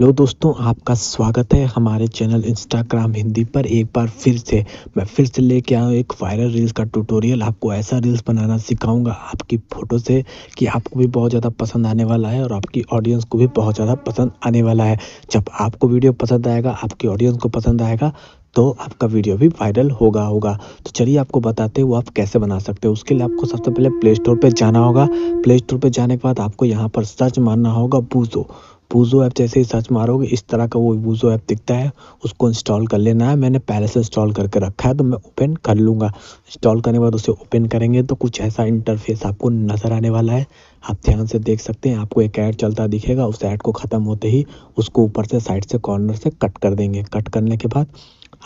Hello दोस्तों आपका स्वागत है हमारे चैनल इंस्टाग्राम हिंदी पर एक बार फिर से मैं फिर से लेके आया एक वायरल रील्स का ट्यूटोरियल आपको ऐसा रील्स बनाना सिखाऊंगा आपकी फ़ोटो से कि आपको भी बहुत ज़्यादा पसंद आने वाला है और आपकी ऑडियंस को भी बहुत ज़्यादा पसंद आने वाला है जब आपको वीडियो पसंद आएगा आपकी ऑडियंस को पसंद आएगा तो आपका वीडियो भी वायरल होगा होगा तो चलिए आपको बताते हैं वो आप कैसे बना सकते हैं उसके लिए आपको सबसे पहले प्ले स्टोर पर जाना होगा प्ले स्टोर पर जाने के बाद आपको यहाँ पर सर्च मारना होगा बूजो वूज़ो ऐप जैसे ही सर्च मारोगे इस तरह का वो वूज़ो ऐप दिखता है उसको इंस्टॉल कर लेना है मैंने पहले से इंस्टॉल करके रखा है तो मैं ओपन कर लूँगा इंस्टॉल करने के बाद उसे ओपन करेंगे तो कुछ ऐसा इंटरफेस आपको नज़र आने वाला है आप ध्यान से देख सकते हैं आपको एक ऐड चलता दिखेगा उस ऐड को ख़त्म होते ही उसको ऊपर से साइड से कॉर्नर से कट कर देंगे कट करने के बाद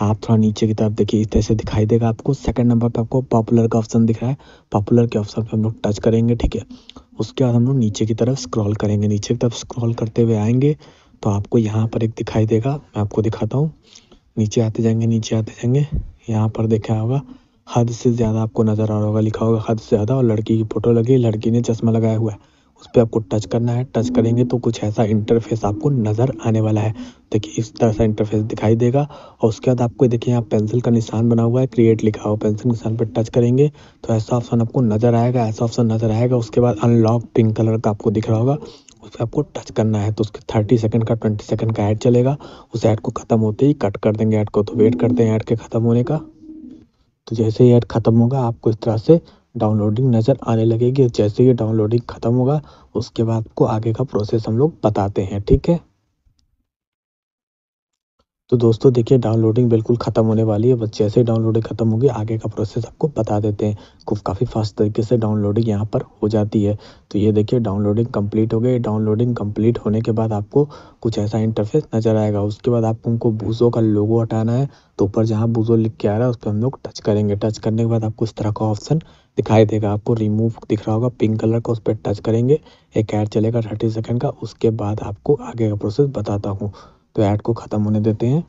आप थोड़ा नीचे की तरफ देखिए इस तरह से दिखाई देगा आपको सेकंड नंबर पे आपको पॉपुलर का ऑप्शन दिख रहा है पॉपुलर के ऑप्शन पे हम लोग टच करेंगे ठीक है उसके बाद हम लोग नीचे की तरफ स्क्रॉल करेंगे नीचे की तरफ स्क्रॉल करते हुए आएंगे तो आपको यहाँ पर एक दिखाई देगा मैं आपको दिखाता हूँ नीचे आते जाएंगे नीचे आते जाएंगे यहाँ पर देखा होगा हद से ज़्यादा आपको नज़र आ रहा होगा लिखा होगा हद से ज़्यादा और लड़की की फ़ोटो लगी लड़की ने चश्मा लगाया हुआ है उस पर आपको टच करना है टच करेंगे तो कुछ ऐसा इंटरफेस आपको नज़र आने वाला है देखिए इस तरह से इंटरफेस दिखाई देगा और उसके बाद आपको देखिए यहाँ पेंसिल का निशान बना हुआ है क्रिएट लिखा हुआ पेंसिल निशान पर टच करेंगे तो ऐसा ऑप्शन आपको नज़र आएगा ऐसा ऑप्शन नज़र आएगा उसके बाद अनलॉक पिंक कलर का आपको दिख रहा होगा उस पर आपको टच करना है तो उसके थर्टी सेकंड का ट्वेंटी सेकंड का ऐड चलेगा उस ऐड को ख़त्म होते ही कट कर देंगे ऐड को तो वेट करते हैं ऐड के ख़त्म होने का तो जैसे ही ऐड ख़त्म होगा आपको इस तरह से डाउनलोडिंग नज़र आने लगेगी जैसे ही डाउनलोडिंग ख़त्म होगा उसके बाद को आगे का प्रोसेस हम लोग बताते हैं ठीक है तो दोस्तों देखिए डाउनलोडिंग बिल्कुल ख़त्म होने वाली है बस जैसे डाउनलोडिंग ख़त्म होगी आगे का प्रोसेस आपको बता देते हैं काफ़ी फास्ट तरीके से डाउनलोडिंग यहाँ पर हो जाती है तो ये देखिए डाउनलोडिंग कंप्लीट हो गई डाउनलोडिंग कंप्लीट होने के बाद आपको कुछ ऐसा इंटरफेस नज़र आएगा उसके बाद आपको उनको बूज़ो का लोगो हटाना है तो ऊपर जहाँ बूज़ो लिख के आ रहा है उस पर हम लोग टच करेंगे टच करने के बाद आपको इस तरह का ऑप्शन दिखाई देगा आपको रिमूव दिख रहा होगा पिंक कलर का उस पर टच करेंगे एक ऐड चलेगा थर्टी सेकेंड का उसके बाद आपको आगे का प्रोसेस बताता हूँ तो ऐड को ख़त्म होने देते हैं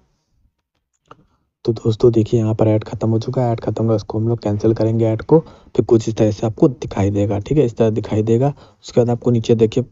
तो दोस्तों देखिए यहाँ पर ऐड खत्म हो चुका है ऐड खत्म होगा इसको हम लोग कैंसिल करेंगे ऐड को फिर कुछ इस तरह से आपको दिखाई देगा ठीक है इस तरह दिखाई देगा उसके बाद आपको नीचे देखिए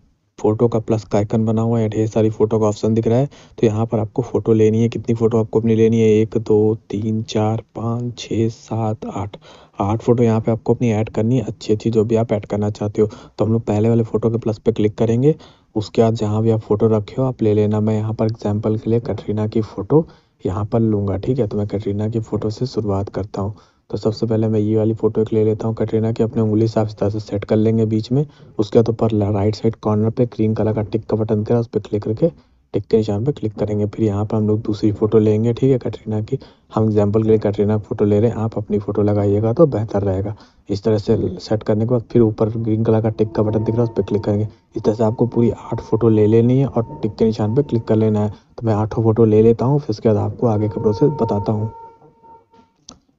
फोटो का प्लस का आइकन बना हुआ है ढेर सारी फोटो का ऑप्शन दिख रहा है तो यहाँ पर आपको फोटो लेनी है कितनी फोटो आपको अपनी लेनी है एक दो तीन चार पाँच छः सात आठ आठ फोटो यहाँ पे आपको अपनी ऐड करनी है अच्छी अच्छी जो भी आप ऐड करना चाहते हो तो हम लोग पहले वाले फ़ोटो के प्लस पे क्लिक करेंगे उसके बाद जहाँ भी आप फ़ोटो रखे हो आप ले लेना मैं यहाँ पर एग्जाम्पल के लिए कटरीना की फ़ोटो यहाँ पर लूंगा ठीक है तो मैं कटरीना की फ़ोटो से शुरुआत करता हूँ तो सबसे पहले मैं ये वाली फ़ोटो एक ले लेता हूँ कटरीना की अपने उंगली से आप इस तरह से सेट कर लेंगे बीच में उसके बाद ऊपर राइट साइड कॉर्नर पे ग्रीन कलर का टिक का बटन करा उस पर क्लिक करके टिक के निशान पे क्लिक करेंगे फिर यहाँ पर हम लोग दूसरी फ़ोटो लेंगे ठीक है कटरीना की हम एग्जाम्पल के लिए कटरीना फ़ोटो ले रहे हैं आप अपनी फ़ोटो लगाइएगा तो बेहतर रहेगा इस तरह से सेट करने के बाद फिर ऊपर ग्रीन कलर का टिक का बटन दिख रहा है उस पर क्लिक करेंगे इस तरह से आपको पूरी आठ फ़ोटो ले लेनी है और टिक के निशान पर क्लिक कर लेना है तो मैं आठों फ़ोटो ले लेता हूँ फिर उसके बाद आपको आगे का प्रोसेस बताता हूँ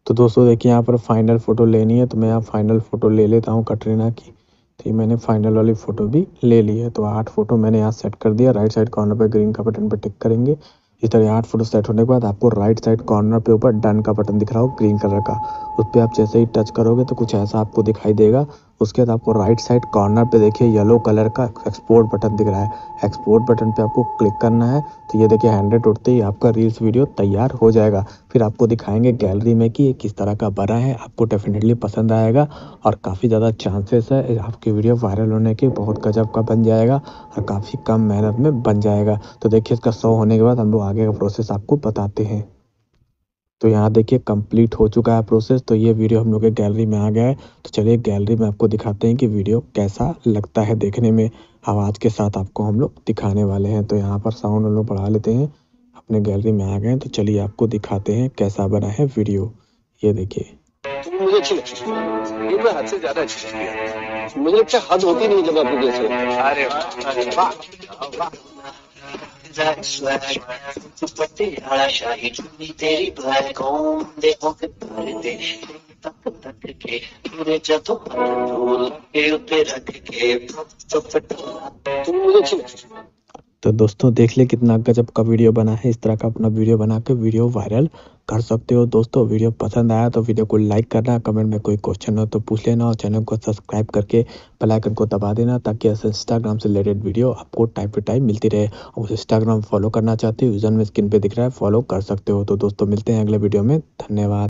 तो दोस्तों देखिए यहाँ पर फाइनल फ़ोटो लेनी है तो मैं यहाँ फाइनल फ़ोटो ले लेता हूँ कटरीना की तो ये मैंने फाइनल वाली फ़ोटो भी ले ली है तो आठ फ़ोटो मैंने यहाँ सेट कर दिया राइट साइड कॉर्नर पर ग्रीन का बटन पर टिक करेंगे इस तरह आठ फोटो सेट होने के बाद आपको राइट साइड कॉर्नर पे ऊपर डन का बटन दिख रहा हो ग्रीन कलर का उस पर आप जैसे ही टच करोगे तो कुछ ऐसा आपको दिखाई देगा उसके बाद आपको राइट साइड कॉर्नर पे देखिए येलो कलर का एक्सपोर्ट बटन दिख रहा है एक्सपोर्ट बटन पे आपको क्लिक करना है तो ये देखिए हैंड्रेड उठते ही आपका रील्स वीडियो तैयार हो जाएगा फिर आपको दिखाएंगे गैलरी में कि ये किस तरह का बना है आपको डेफिनेटली पसंद आएगा और काफ़ी ज़्यादा चांसेस है आपकी वीडियो वायरल होने के बहुत गजब का बन जाएगा और काफ़ी कम मेहनत में बन जाएगा तो देखिए इसका सौ होने के बाद हम लोग आगे का प्रोसेस आपको बताते हैं तो यहाँ देखिए कंप्लीट हो चुका है प्रोसेस तो ये वीडियो हम लोग के गैलरी में आ गया है तो चलिए गैलरी में आपको दिखाते हैं कि वीडियो कैसा लगता है देखने में आवाज़ के साथ आपको हम लोग दिखाने वाले हैं तो यहाँ पर साउंड हम लोग बढ़ा लेते हैं अपने गैलरी में आ गए तो चलिए आपको दिखाते हैं कैसा बना है वीडियो ये देखिए मुझे अच्छी लगती है मुझे हद होती नहीं जब आप देख रहे वाह that swag, laughing to put it hush. I hate to be daily black on the pocket party. Pure तो दोस्तों देख ले कितना गजब का वीडियो बना है इस तरह का अपना वीडियो बना के वीडियो वायरल कर सकते हो दोस्तों वीडियो पसंद आया तो वीडियो को लाइक करना कमेंट में कोई क्वेश्चन हो तो पूछ लेना और चैनल को सब्सक्राइब करके बेल आइकन को दबा देना ताकि ऐसे इंस्टाग्राम से रिलेटेड वीडियो आपको टाइम टू टाइम मिलती रहे और उसे इंस्टाग्राम फॉलो करना चाहते हो यूजर में स्क्रीन पर दिख रहा है फॉलो कर सकते हो तो दोस्तों मिलते हैं अगले वीडियो में धन्यवाद